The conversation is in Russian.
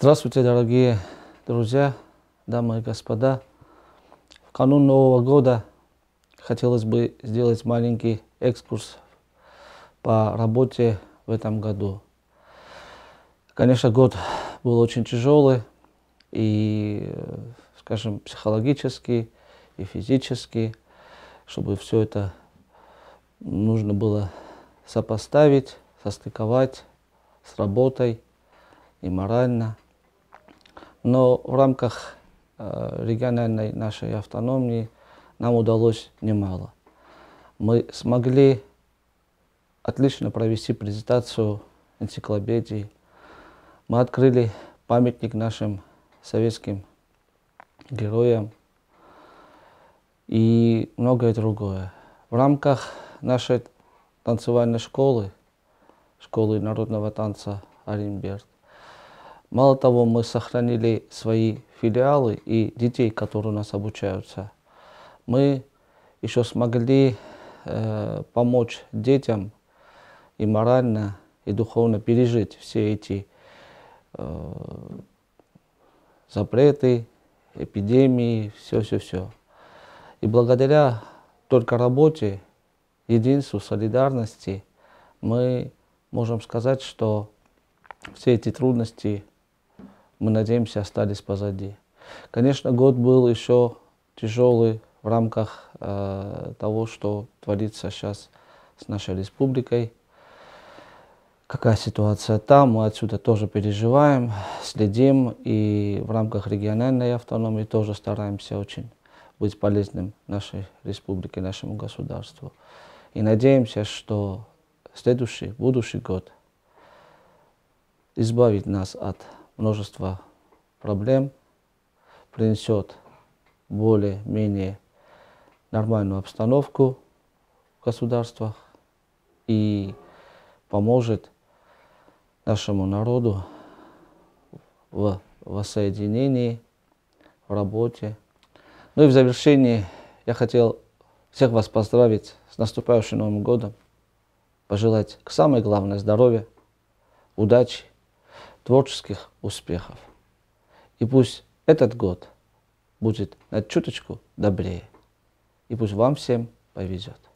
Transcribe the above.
Здравствуйте, дорогие друзья, дамы и господа. В канун Нового года хотелось бы сделать маленький экскурс по работе в этом году. Конечно, год был очень тяжелый и, скажем, психологически и физически, чтобы все это нужно было сопоставить, состыковать с работой и морально – но в рамках э, региональной нашей автономии нам удалось немало. Мы смогли отлично провести презентацию энциклопедии. Мы открыли памятник нашим советским героям и многое другое. В рамках нашей танцевальной школы, школы народного танца Оренберг, Мало того, мы сохранили свои филиалы и детей, которые у нас обучаются. Мы еще смогли э, помочь детям и морально, и духовно пережить все эти э, запреты, эпидемии, все-все-все. И благодаря только работе, единству, солидарности мы можем сказать, что все эти трудности мы надеемся, остались позади. Конечно, год был еще тяжелый в рамках э, того, что творится сейчас с нашей республикой. Какая ситуация там, мы отсюда тоже переживаем, следим и в рамках региональной автономии тоже стараемся очень быть полезным нашей республике, нашему государству. И надеемся, что следующий, будущий год избавит нас от множество проблем, принесет более-менее нормальную обстановку в государствах и поможет нашему народу в воссоединении, в работе. Ну и в завершении я хотел всех вас поздравить с наступающим Новым годом, пожелать к самой главной здоровья, удачи творческих успехов. И пусть этот год будет на чуточку добрее. И пусть вам всем повезет.